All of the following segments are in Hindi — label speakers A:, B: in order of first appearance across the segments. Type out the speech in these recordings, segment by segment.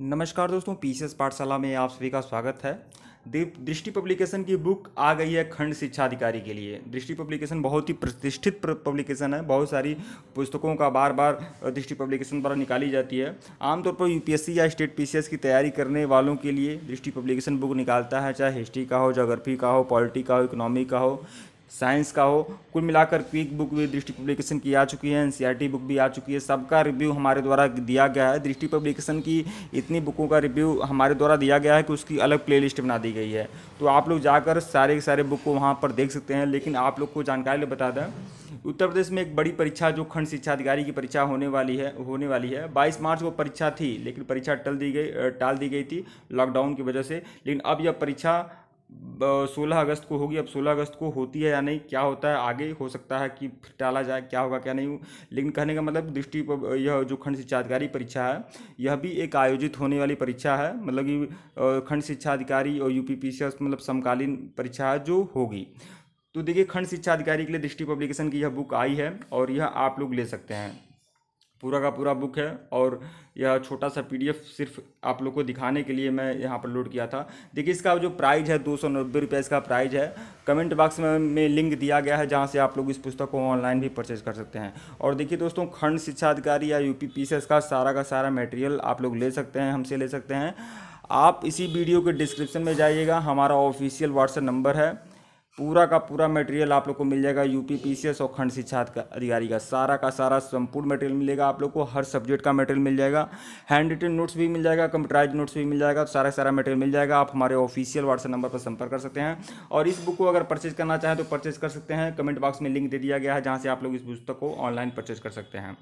A: नमस्कार दोस्तों पीसीएस पाठशाला में आप सभी का स्वागत है दृष्टि पब्लिकेशन की बुक आ गई है खंड शिक्षा अधिकारी के लिए दृष्टि पब्लिकेशन बहुत ही प्रतिष्ठित पब्लिकेशन है बहुत सारी पुस्तकों का बार बार दृष्टि पब्लिकेशन द्वारा निकाली जाती है आमतौर पर यूपीएससी या स्टेट पीसीएस की तैयारी करने वालों के लिए दृष्टि पब्लिकेशन बुक निकालता है चाहे हिस्ट्री का हो जोग्राफी का हो पॉलिटी का हो इकोनॉमी का हो साइंस का हो कुल मिलाकर क्विक बुक भी दृष्टि पब्लिकेशन की आ चुकी है एनसीईआरटी e बुक भी आ चुकी है सबका रिव्यू हमारे द्वारा दिया गया है दृष्टि पब्लिकेशन की इतनी बुकों का रिव्यू हमारे द्वारा दिया गया है कि उसकी अलग प्लेलिस्ट बना दी गई है तो आप लोग जाकर सारे के सारे बुक को वहाँ पर देख सकते हैं लेकिन आप लोग को जानकारी बता दें उत्तर प्रदेश में एक बड़ी परीक्षा जो खंड शिक्षा अधिकारी की परीक्षा होने वाली है होने वाली है 22 मार्च को परीक्षा थी लेकिन परीक्षा टल दी गई टाल दी गई थी लॉकडाउन की वजह से लेकिन अब यह परीक्षा सोलह अगस्त को होगी अब सोलह अगस्त को होती है या नहीं क्या होता है आगे हो सकता है कि फिर टाला जाए क्या होगा क्या नहीं लेकिन कहने का मतलब दृष्टि यह जो खंड शिक्षा अधिकारी परीक्षा है यह भी एक आयोजित होने वाली परीक्षा है मतलब कि खंड शिक्षा अधिकारी और यू पी मतलब समकालीन परीक्षा है जो होगी तो देखिए खंड शिक्षा अधिकारी के लिए दृष्टि पब्लिकेशन की यह बुक आई है और यह आप लोग ले सकते हैं पूरा का पूरा बुक है और यह छोटा सा पीडीएफ सिर्फ आप लोग को दिखाने के लिए मैं यहाँ पर लोड किया था देखिए इसका जो प्राइज़ है दो सौ नब्बे रुपये इसका प्राइज़ है कमेंट बॉक्स में, में लिंक दिया गया है जहाँ से आप लोग इस पुस्तक को ऑनलाइन भी परचेज कर सकते हैं और देखिए दोस्तों खंड शिक्षा अधिकारी या यू पी का सारा का सारा मेटेरियल आप लोग ले सकते हैं हमसे ले सकते हैं आप इसी वीडियो के डिस्क्रिप्शन में जाइएगा हमारा ऑफिशियल व्हाट्सएप नंबर है पूरा का पूरा मटेरियल आप लोग को मिल जाएगा यूपी पीसीएस और खंड शिक्षा अधिकारी का सारा का सारा संपूर्ण मटेरियल मिलेगा आप लोग को हर सब्जेक्ट का मटेरियल मिल जाएगा हैंड रिटेन नोट्स भी मिल जाएगा कंप्यूटराइज नोट्स भी मिल जाएगा तो सारा सारा मटेरियल मिल जाएगा आप हमारे ऑफिशियल व्हाट्सएप नंबर पर संपर्क कर सकते हैं और इस बुक को अगर परचेज करना चाहें तो परचेज कर सकते हैं कमेंट बॉक्स में लिंक दे दिया गया है जहाँ से आप लोग इस पुस्तक को ऑनलाइन परचेज कर सकते हैं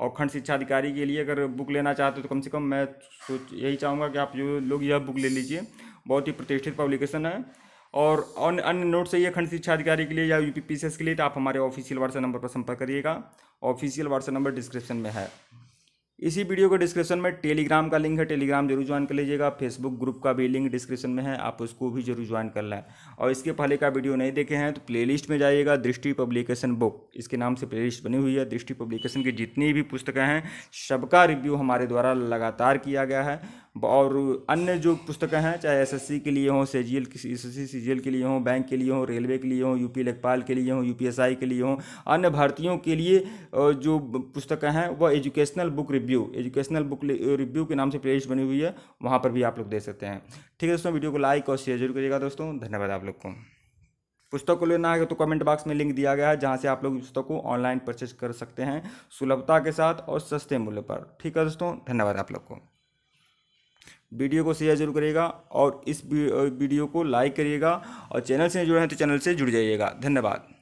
A: और खंड शिक्षा अधिकारी के लिए अगर बुक लेना चाहते हो तो कम से कम मैं सोच यही चाहूँगा कि आप जो लोग यह बुक ले लीजिए बहुत ही प्रतिष्ठित पब्लिकेशन है और अन्य नोट चाहिए खंड शिक्षा अधिकारी के लिए या यू पीसीएस के लिए तो आप हमारे ऑफिशियल व्हाट्सएप नंबर पर संपर्क करिएगा ऑफिशियल व्हाट्सएप नंबर डिस्क्रिप्शन में है इसी वीडियो को डिस्क्रिप्शन में टेलीग्राम का लिंक है टेलीग्राम जरूर ज्वाइन कर लीजिएगा फेसबुक ग्रुप का भी लिंक डिस्क्रिप्शन में है आप उसको भी जरूर ज्वाइन कर लें और इसके पहले का वीडियो नहीं देखे हैं तो प्लेलिस्ट में जाइएगा दृष्टि पब्लिकेशन बुक इसके नाम से प्लेलिस्ट बनी हुई है दृष्टि पब्लिकेशन की जितनी भी पुस्तकें हैं सबका रिव्यू हमारे द्वारा लगातार किया गया है और अन्य जो पुस्तकें हैं चाहे एसएससी के लिए हों C G L S CGL के लिए हों बैंक के लिए हों रेलवे के लिए हों यूपी लेखपाल के लिए हों यूपीएसआई के लिए हों अन्य भारतीयों के लिए जो पुस्तकें हैं वह educational book review review educational book review के नाम से प्लेलिस्ट बनी हुई है वहाँ पर भी आप लोग दे सकते हैं ठीक है दोस्तों वीडियो को लाइक और शेयर जरूर करिएगा दोस्तों धन्यवाद आप लोग को पुस्तक को लेना है तो कमेंट बॉक्स में लिंक दिया गया है जहाँ से आप लोग पुस्तक को ऑनलाइन परचेज कर सकते हैं सुलभता के साथ और सस्ते मूल्य पर ठीक है दोस्तों धन्यवाद आप लोग को वीडियो को शेयर जरूर करिएगा और इस वीडियो को लाइक करिएगा और चैनल से जुड़े हैं तो चैनल से जुड़ जाइएगा धन्यवाद